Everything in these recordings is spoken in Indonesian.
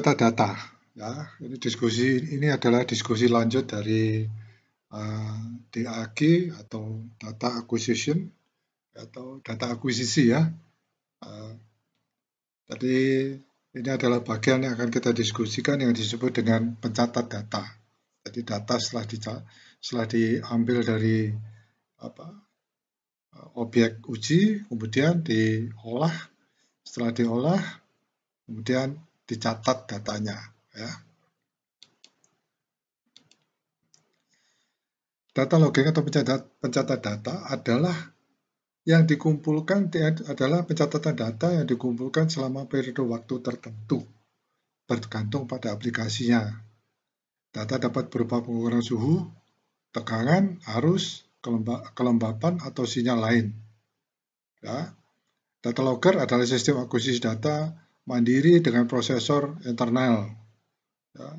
tata data. Ya, ini diskusi ini adalah diskusi lanjut dari uh, eh, DAG atau data acquisition atau data akuisisi ya. Uh, eh, tadi ini adalah bagian yang akan kita diskusikan yang disebut dengan pencatat data. Jadi data setelah di, setelah diambil dari apa objek uji, kemudian diolah. Setelah diolah, kemudian dicatat datanya. Ya. Data logging atau pencatat, pencatat data adalah yang dikumpulkan adalah pencatatan data yang dikumpulkan selama periode waktu tertentu, bergantung pada aplikasinya. Data dapat berupa pengukuran suhu, tegangan, arus, kelembapan, atau sinyal lain. Ya. Data logger adalah sistem akuisisi data mandiri dengan prosesor internal ya,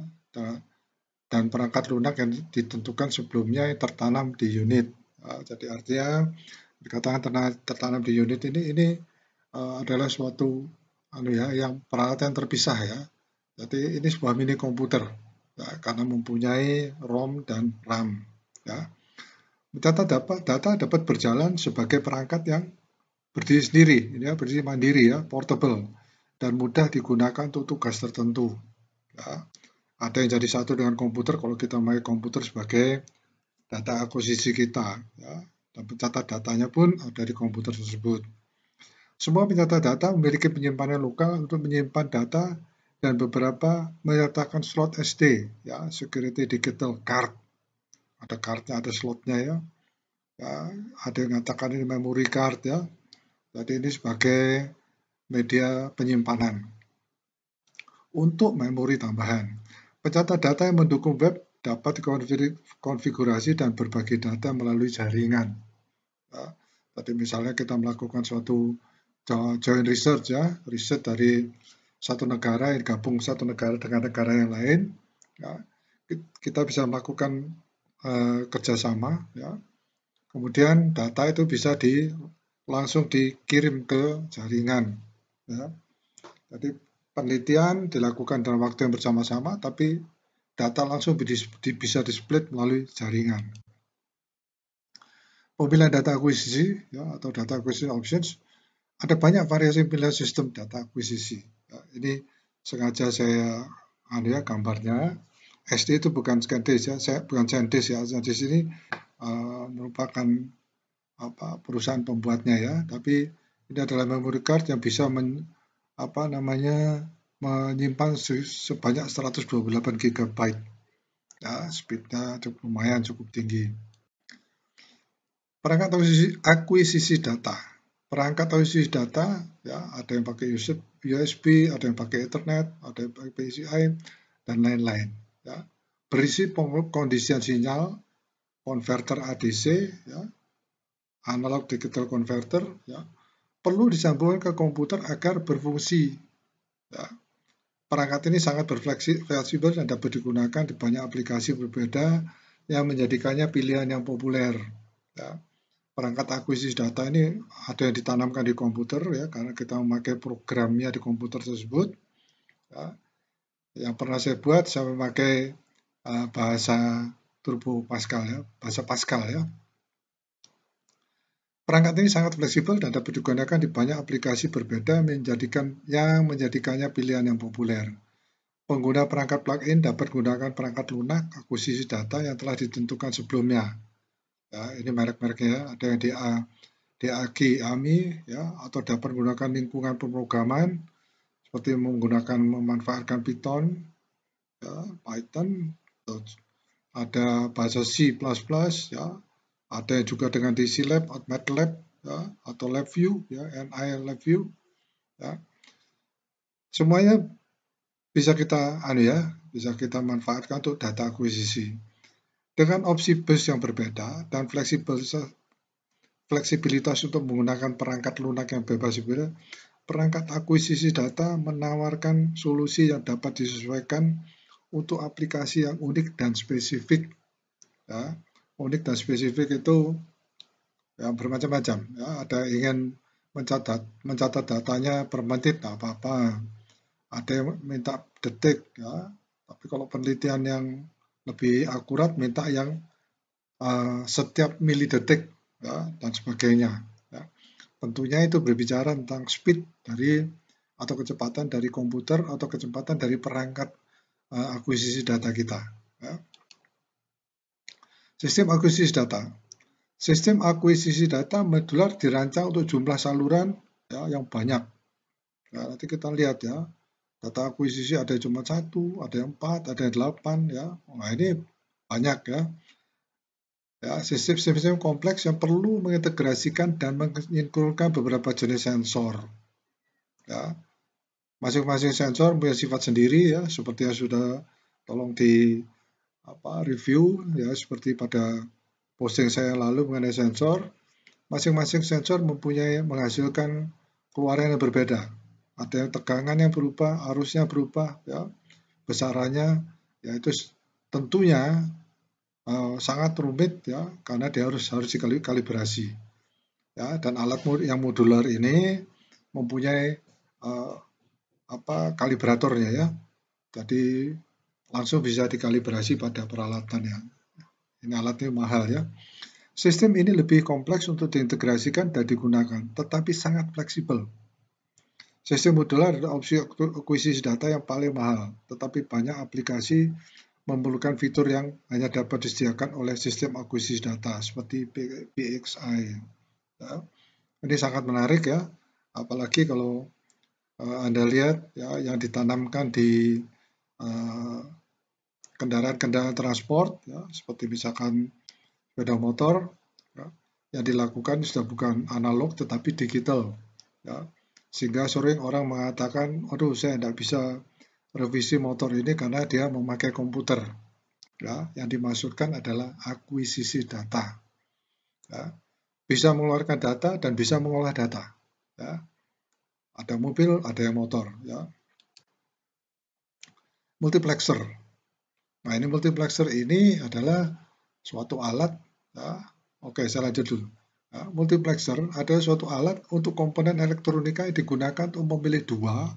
dan perangkat lunak yang ditentukan sebelumnya yang tertanam di unit. Ya, jadi artinya dikatakan tertanam di unit ini ini e, adalah suatu anu ya yang peralatan yang terpisah ya. Jadi ini sebuah mini komputer ya, karena mempunyai ROM dan RAM ya. Data dapat data dapat berjalan sebagai perangkat yang berdiri sendiri, ya, berdiri mandiri ya, portable dan mudah digunakan untuk tugas tertentu. Ya. Ada yang jadi satu dengan komputer kalau kita memakai komputer sebagai data akuisisi kita. Ya. Dan pencatat datanya pun ada di komputer tersebut. Semua pencatat data memiliki penyimpanan lokal untuk menyimpan data dan beberapa menyertakan slot SD, ya, Security Digital Card. Ada kartnya ada slotnya ya. ya ada yang mengatakan ini memory card ya. Jadi ini sebagai media penyimpanan. Untuk memori tambahan, pencatat data yang mendukung web dapat konfigurasi dan berbagi data melalui jaringan. Ya, tadi misalnya kita melakukan suatu joint research ya, riset dari satu negara yang gabung satu negara dengan negara yang lain, ya, kita bisa melakukan uh, kerjasama. Ya. Kemudian data itu bisa di langsung dikirim ke jaringan Ya. Jadi penelitian dilakukan dalam waktu yang bersama-sama, tapi data langsung bisa di-split melalui jaringan. Pemilihan data akuisisi ya, atau data acquisition options, ada banyak variasi pilihan sistem data akuisisi. Ya, ini sengaja saya anu ya gambarnya. SD itu bukan scientist ya, saya bukan scientist ya. di sini uh, eh, merupakan apa perusahaan pembuatnya ya, tapi ini adalah memory card yang bisa men, apa namanya menyimpan sebanyak 128 GB. Ya, speednya cukup lumayan, cukup tinggi. Perangkat akuisisi, akuisisi data. Perangkat akuisisi data, ya ada yang pakai USB, ada yang pakai Ethernet, ada yang pakai PCI, dan lain-lain. Ya. Berisi kondisian sinyal, converter ADC, ya, analog digital converter, ya, perlu disambungkan ke komputer agar berfungsi. Ya. Perangkat ini sangat berfleksibel dan dapat digunakan di banyak aplikasi berbeda yang menjadikannya pilihan yang populer. Ya. Perangkat akuisisi data ini ada yang ditanamkan di komputer ya karena kita memakai programnya di komputer tersebut. Ya. Yang pernah saya buat saya memakai uh, bahasa Turbo Pascal ya, bahasa Pascal ya, Perangkat ini sangat fleksibel dan dapat digunakan di banyak aplikasi berbeda menjadikan yang menjadikannya pilihan yang populer. Pengguna perangkat plugin dapat menggunakan perangkat lunak akuisisi data yang telah ditentukan sebelumnya. Ya, ini merek-mereknya ya, ada yang DA, DAG, AMI, ya, atau dapat menggunakan lingkungan pemrograman seperti menggunakan memanfaatkan Python, ya, Python, ada bahasa C++, ya, ada juga dengan DC Lab, MATLAB, ya, atau LabVIEW, ya, NI LabVIEw. Ya. Semuanya bisa kita anu ya, bisa kita manfaatkan untuk data akuisisi. Dengan opsi bus yang berbeda dan fleksibilitas fleksibilitas untuk menggunakan perangkat lunak yang bebas berbeda, perangkat akuisisi data menawarkan solusi yang dapat disesuaikan untuk aplikasi yang unik dan spesifik. Ya unik dan spesifik itu ya, bermacam-macam. Ya, ada ingin mencatat mencatat datanya per menit, nah apa-apa. Ada yang minta detik, ya. Tapi kalau penelitian yang lebih akurat minta yang uh, setiap milidetik ya, dan sebagainya. Ya. Tentunya itu berbicara tentang speed dari atau kecepatan dari komputer atau kecepatan dari perangkat uh, akuisisi data kita. Ya. Sistem akuisisi data. Sistem akuisisi data modular dirancang untuk jumlah saluran ya, yang banyak. Nah, nanti kita lihat ya, data akuisisi ada cuma satu, ada yang empat, ada yang delapan ya. Nah ini banyak ya. Ya, sistem-sistem kompleks yang perlu mengintegrasikan dan menyinkronkan beberapa jenis sensor. Ya, masing-masing sensor punya sifat sendiri ya, seperti yang sudah tolong di apa review ya seperti pada posting saya yang lalu mengenai sensor masing-masing sensor mempunyai menghasilkan keluaran yang berbeda ada yang tegangan yang berubah arusnya berubah ya besarannya ya, itu tentunya uh, sangat rumit ya karena dia harus harus dikalibrasi ya dan alat yang modular ini mempunyai uh, apa kalibratornya ya jadi langsung bisa dikalibrasi pada peralatan yang ini alatnya mahal ya. Sistem ini lebih kompleks untuk diintegrasikan dan digunakan, tetapi sangat fleksibel. Sistem modular adalah opsi akuisisi data yang paling mahal, tetapi banyak aplikasi memerlukan fitur yang hanya dapat disediakan oleh sistem akuisisi data seperti PXI. Ya. Ini sangat menarik ya, apalagi kalau eh, Anda lihat ya yang ditanamkan di Eh, kendaraan-kendaraan transport ya, seperti misalkan sepeda motor ya, yang dilakukan sudah bukan analog tetapi digital ya. sehingga sering orang mengatakan aduh saya tidak bisa revisi motor ini karena dia memakai komputer ya. yang dimaksudkan adalah akuisisi data ya. bisa mengeluarkan data dan bisa mengolah data ya. ada mobil ada yang motor ya multiplexer. Nah, ini multiplexer ini adalah suatu alat. Ya. Oke, saya lanjut dulu. Ya, multiplexer adalah suatu alat untuk komponen elektronika yang digunakan untuk memilih dua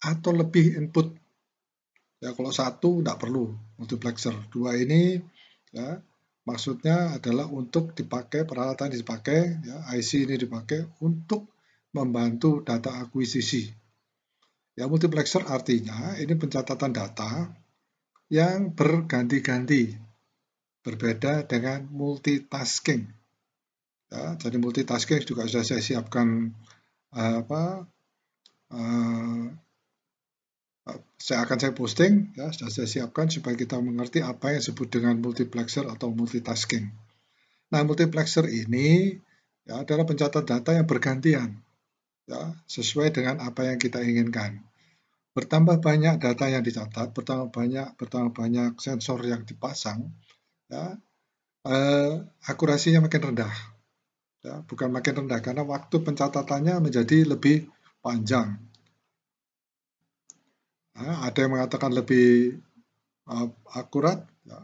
atau lebih input. Ya, kalau satu tidak perlu multiplexer. Dua ini ya, maksudnya adalah untuk dipakai peralatan dipakai, ya, IC ini dipakai untuk membantu data akuisisi Ya, multiplexer artinya ini pencatatan data yang berganti-ganti, berbeda dengan multitasking. Ya, jadi multitasking juga sudah saya siapkan eh, apa uh, saya akan saya posting ya sudah saya siapkan supaya kita mengerti apa yang disebut dengan multiplexer atau multitasking. Nah multiplexer ini ya adalah pencatatan data yang bergantian ya, sesuai dengan apa yang kita inginkan. Bertambah banyak data yang dicatat, bertambah banyak bertambah banyak sensor yang dipasang, ya, eh, akurasinya makin rendah. Ya, bukan makin rendah karena waktu pencatatannya menjadi lebih panjang. Nah, ada yang mengatakan lebih uh, akurat, ya,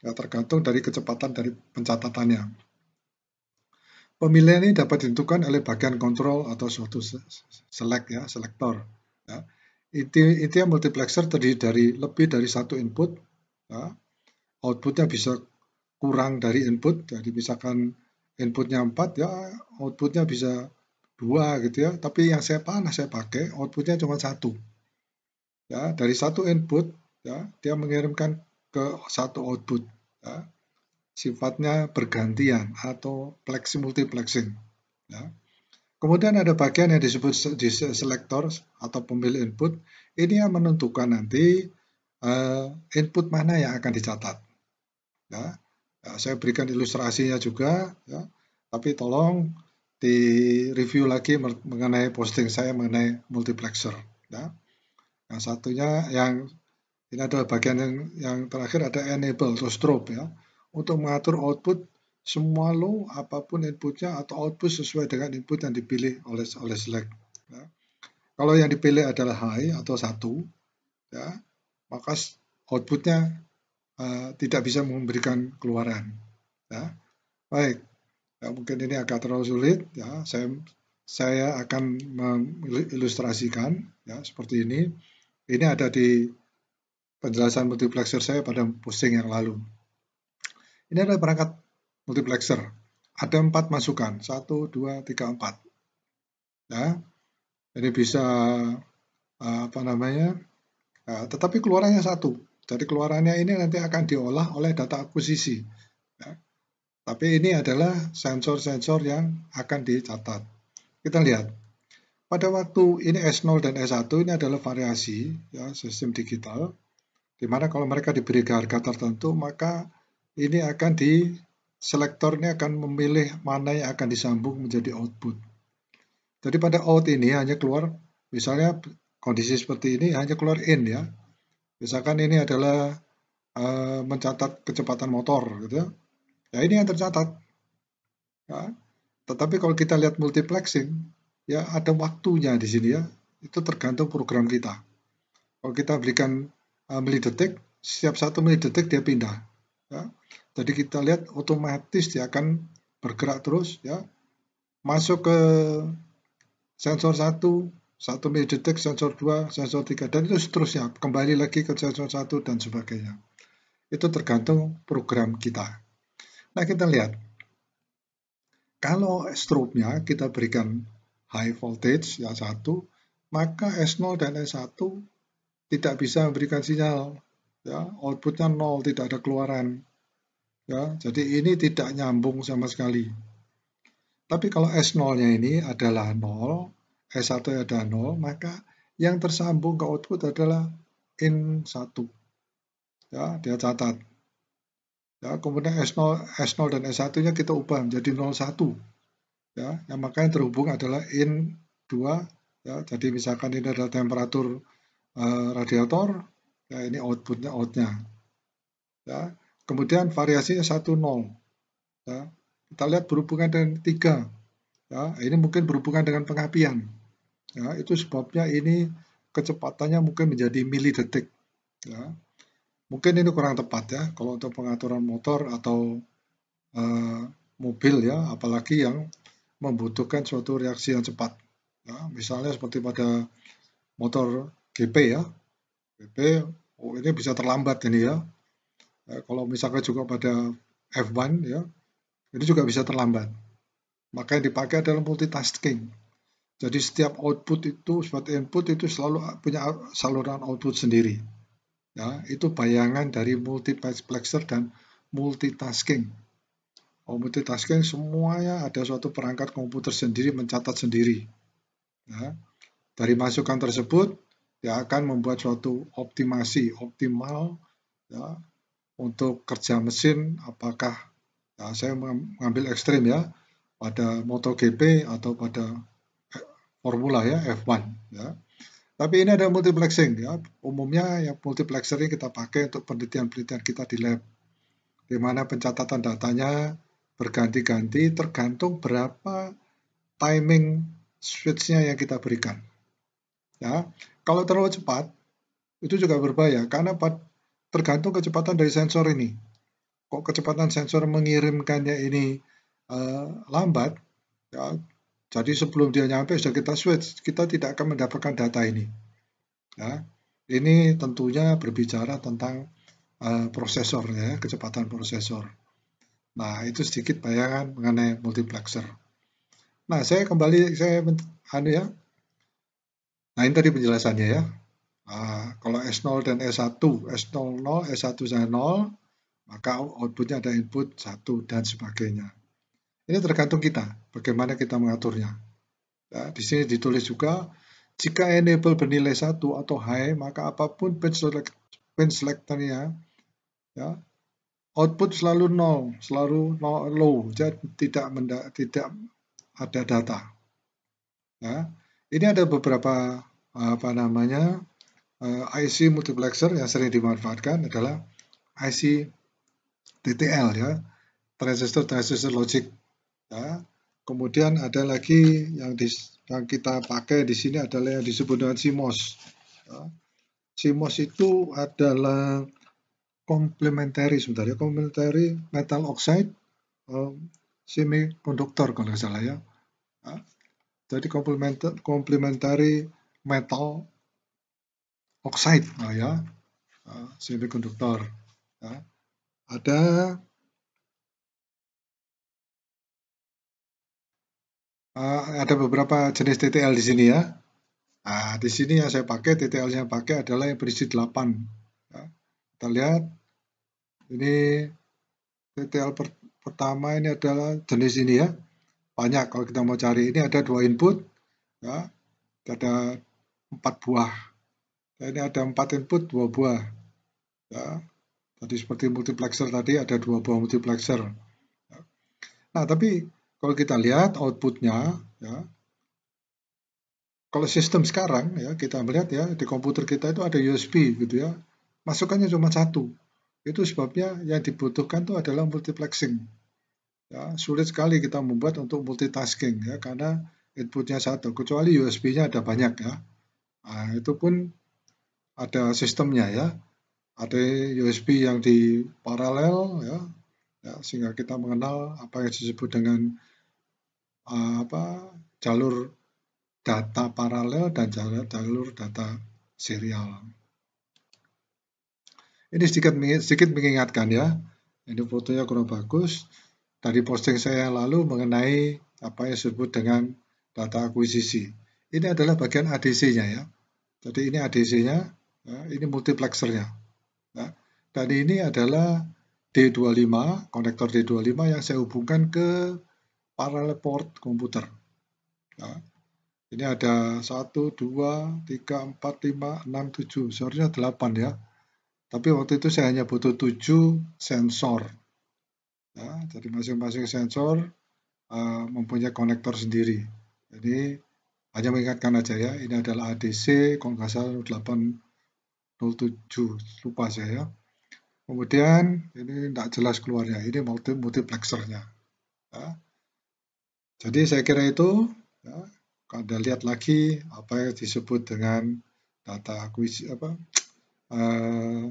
ya tergantung dari kecepatan dari pencatatannya. Pemilihan ini dapat ditentukan oleh bagian kontrol atau suatu select ya, selektor. Ya. yang multiplexer terdiri dari lebih dari satu input, ya. outputnya bisa kurang dari input, jadi misalkan inputnya 4 ya outputnya bisa dua gitu ya, tapi yang saya panas saya pakai outputnya cuma satu. Ya, dari satu input ya dia mengirimkan ke satu output. Ya sifatnya bergantian atau plexi multiplexing. Ya. Kemudian ada bagian yang disebut di atau pemilih input. Ini yang menentukan nanti uh, input mana yang akan dicatat. Ya. Ya, saya berikan ilustrasinya juga, ya. tapi tolong di review lagi mengenai posting saya mengenai multiplexer. Ya. Yang satunya yang ini adalah bagian yang, yang terakhir ada enable atau strobe ya untuk mengatur output semua lo apapun inputnya atau output sesuai dengan input yang dipilih oleh oleh select. Ya. Kalau yang dipilih adalah high atau satu, ya, maka outputnya uh, tidak bisa memberikan keluaran. Ya. Baik, ya, mungkin ini agak terlalu sulit. Ya, saya saya akan mengilustrasikan ya seperti ini. Ini ada di penjelasan multiplexer saya pada pusing yang lalu. Ini adalah perangkat multiplexer. Ada empat masukan, satu, dua, tiga, empat. Ya, jadi bisa eh, apa namanya? Ya, tetapi keluarannya satu. Jadi keluarannya ini nanti akan diolah oleh data akuisisi. Ya. Tapi ini adalah sensor-sensor yang akan dicatat. Kita lihat. Pada waktu ini S0 dan S1 ini adalah variasi ya, sistem digital. Dimana kalau mereka diberi harga tertentu, maka ini akan di selektor ini akan memilih mana yang akan disambung menjadi output. Jadi pada out ini hanya keluar, misalnya kondisi seperti ini hanya keluar in ya. Misalkan ini adalah uh, mencatat kecepatan motor gitu ya. Ya ini yang tercatat. Ya. Tetapi kalau kita lihat multiplexing, ya ada waktunya di sini ya. Itu tergantung program kita. Kalau kita berikan uh, eh, milidetik, setiap satu milidetik dia pindah ya. Jadi kita lihat otomatis dia akan bergerak terus ya. Masuk ke sensor 1, 1 mili detik, sensor 2, sensor 3 dan itu seterusnya kembali lagi ke sensor 1 dan sebagainya. Itu tergantung program kita. Nah, kita lihat kalau strobe-nya kita berikan high voltage ya 1, maka S0 dan S1 tidak bisa memberikan sinyal ya outputnya nol tidak ada keluaran ya jadi ini tidak nyambung sama sekali tapi kalau S0 nya ini adalah nol S1 ada nol maka yang tersambung ke output adalah in 1 ya dia catat ya kemudian S0 S0 dan S1 nya kita ubah menjadi 01 ya yang makanya terhubung adalah in 2 ya jadi misalkan ini adalah temperatur uh, radiator ya ini outputnya outnya ya kemudian variasinya satu nol. ya kita lihat berhubungan dengan tiga ya ini mungkin berhubungan dengan pengapian ya itu sebabnya ini kecepatannya mungkin menjadi detik. ya mungkin ini kurang tepat ya kalau untuk pengaturan motor atau uh, mobil ya apalagi yang membutuhkan suatu reaksi yang cepat ya misalnya seperti pada motor GP ya GP oh ini bisa terlambat ini ya. Eh, kalau misalkan juga pada F1 ya, ini juga bisa terlambat. Maka yang dipakai adalah multitasking. Jadi setiap output itu, setiap input itu selalu punya saluran output sendiri. Ya, itu bayangan dari multiplexer dan multitasking. Oh, multitasking semuanya ada suatu perangkat komputer sendiri mencatat sendiri. Ya. Dari masukan tersebut, ya akan membuat suatu optimasi optimal ya, untuk kerja mesin apakah ya, saya mengambil ekstrim ya pada MotoGP atau pada eh, formula ya F1 ya. Tapi ini ada multiplexing ya. Umumnya ya multiplexer ini kita pakai untuk penelitian-penelitian kita di lab di mana pencatatan datanya berganti-ganti tergantung berapa timing switchnya yang kita berikan. Ya, kalau terlalu cepat, itu juga berbahaya karena tergantung kecepatan dari sensor ini. Kok kecepatan sensor mengirimkannya ini uh, lambat, ya, jadi sebelum dia nyampe sudah kita switch, kita tidak akan mendapatkan data ini. Ya, ini tentunya berbicara tentang uh, eh, prosesor kecepatan prosesor. Nah, itu sedikit bayangan mengenai multiplexer. Nah, saya kembali saya anu ya, Nah ini tadi penjelasannya ya. Uh, kalau S0 dan S1, S0 0, dan s 1 s 00 s 1 saya 0, maka outputnya ada input 1 dan sebagainya. Ini tergantung kita, bagaimana kita mengaturnya. Nah, di sini ditulis juga, jika enable bernilai 1 atau high, maka apapun pin, select, ya, output selalu 0, selalu 0, low, jadi tidak, tidak ada data. Ya. Ini ada beberapa eh, apa namanya eh, IC multiplexer yang sering dimanfaatkan adalah IC TTL ya, transistor transistor logic. Ya. Kemudian ada lagi yang, di, yang kita pakai di sini adalah yang disebut dengan CMOS. Ya. CMOS itu adalah complementary sebentar ya, complementary metal oxide um, semiconductor kalau nggak salah ya. ya. Jadi komplementer, metal oxide, nah ya, eh, semikonduktor. Ya. Ada eh, ada beberapa jenis TTL di sini ya. Nah, di sini yang saya pakai, TTL yang pakai adalah yang berisi 8. Ya. Kita lihat, ini TTL per pertama ini adalah jenis ini ya, banyak kalau kita mau cari ini ada dua input ya ada empat buah nah, ini ada empat input dua buah ya tadi seperti multiplexer tadi ada dua buah multiplexer ya. nah tapi kalau kita lihat outputnya ya kalau sistem sekarang ya kita melihat ya di komputer kita itu ada USB gitu ya masukannya cuma satu itu sebabnya yang dibutuhkan itu adalah multiplexing ya, sulit sekali kita membuat untuk multitasking ya karena inputnya satu kecuali USB-nya ada banyak ya nah, itu pun ada sistemnya ya ada USB yang di paralel ya, ya sehingga kita mengenal apa yang disebut dengan uh, apa jalur data paralel dan jalur, jalur data serial ini sedikit sedikit mengingatkan ya ini fotonya kurang bagus tadi posting saya yang lalu mengenai apa yang disebut dengan data akuisisi. Ini adalah bagian ADC-nya ya. Jadi ini ADC-nya, ya, ini multiplexernya. Ya. Dan ini adalah D25, konektor D25 yang saya hubungkan ke parallel port komputer. Ya. Ini ada 1, 2, 3, 4, 5, 6, 7, seharusnya 8 ya. Tapi waktu itu saya hanya butuh 7 sensor Ya, jadi masing-masing sensor uh, mempunyai konektor sendiri. Jadi hanya mengingatkan aja ya, ini adalah ADC kalau 807 lupa saya ya. Kemudian ini tidak jelas keluarnya, ini multi multiplexernya. Ya. Jadi saya kira itu, ya, kalau Anda lihat lagi apa yang disebut dengan data kuis apa uh,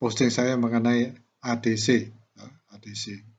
posting saya mengenai ADC RTC